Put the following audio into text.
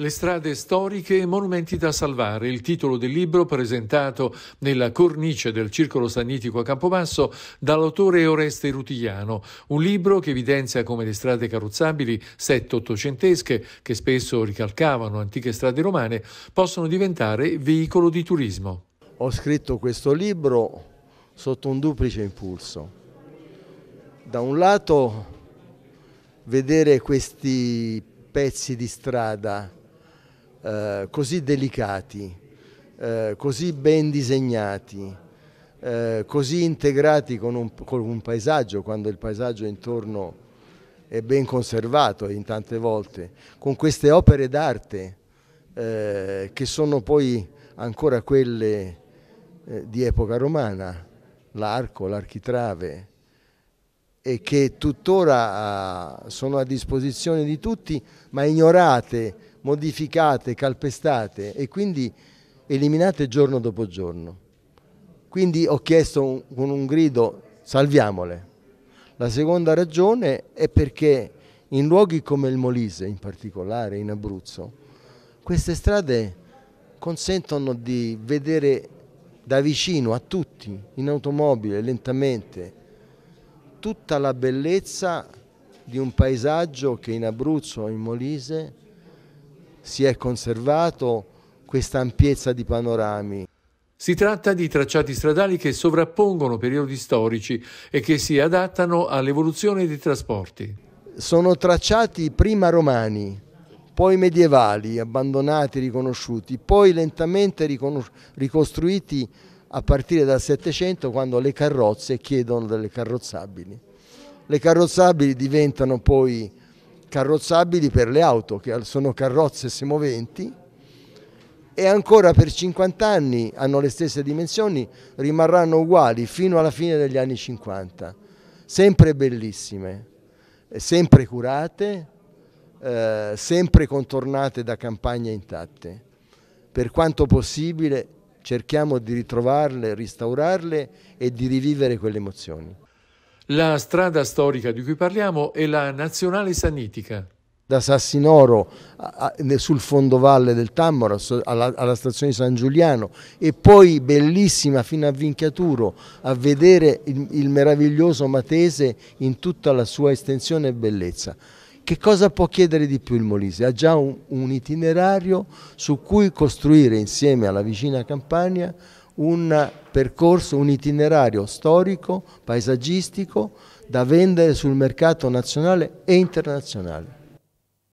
Le strade storiche e monumenti da salvare, il titolo del libro presentato nella cornice del Circolo Sannitico a Campobasso dall'autore Oreste Rutigliano, un libro che evidenzia come le strade carrozzabili sette-ottocentesche, che spesso ricalcavano antiche strade romane, possono diventare veicolo di turismo. Ho scritto questo libro sotto un duplice impulso. Da un lato vedere questi pezzi di strada eh, così delicati, eh, così ben disegnati, eh, così integrati con un, con un, paesaggio, quando il paesaggio intorno è ben conservato in tante volte, con queste opere d'arte eh, che sono poi ancora quelle eh, di epoca romana, l'arco, l'architrave, e che tuttora ah, sono a disposizione di tutti, ma ignorate modificate, calpestate e quindi eliminate giorno dopo giorno. Quindi ho chiesto un, con un grido salviamole. La seconda ragione è perché in luoghi come il Molise in particolare, in Abruzzo, queste strade consentono di vedere da vicino a tutti, in automobile, lentamente, tutta la bellezza di un paesaggio che in Abruzzo, in Molise, si è conservato questa ampiezza di panorami. Si tratta di tracciati stradali che sovrappongono periodi storici e che si adattano all'evoluzione dei trasporti. Sono tracciati prima romani, poi medievali, abbandonati, riconosciuti, poi lentamente ricostruiti a partire dal Settecento quando le carrozze chiedono delle carrozzabili. Le carrozzabili diventano poi carrozzabili per le auto, che sono carrozze semoventi, e ancora per 50 anni hanno le stesse dimensioni, rimarranno uguali fino alla fine degli anni 50, sempre bellissime, eh, sempre curate, eh, sempre contornate da campagne intatte. Per quanto possibile cerchiamo di ritrovarle, restaurarle e di rivivere quelle emozioni. La strada storica di cui parliamo è la Nazionale Sannitica. Da Sassinoro sul fondovalle del Tammaro alla, stazione di San Giuliano e poi bellissima fino a Vinchiaturo a vedere il, meraviglioso Matese in tutta la sua estensione e bellezza. Che cosa può chiedere di più il Molise? Ha già un itinerario su cui costruire insieme alla vicina Campania un percorso, un itinerario storico, paesaggistico da vendere sul mercato nazionale e internazionale.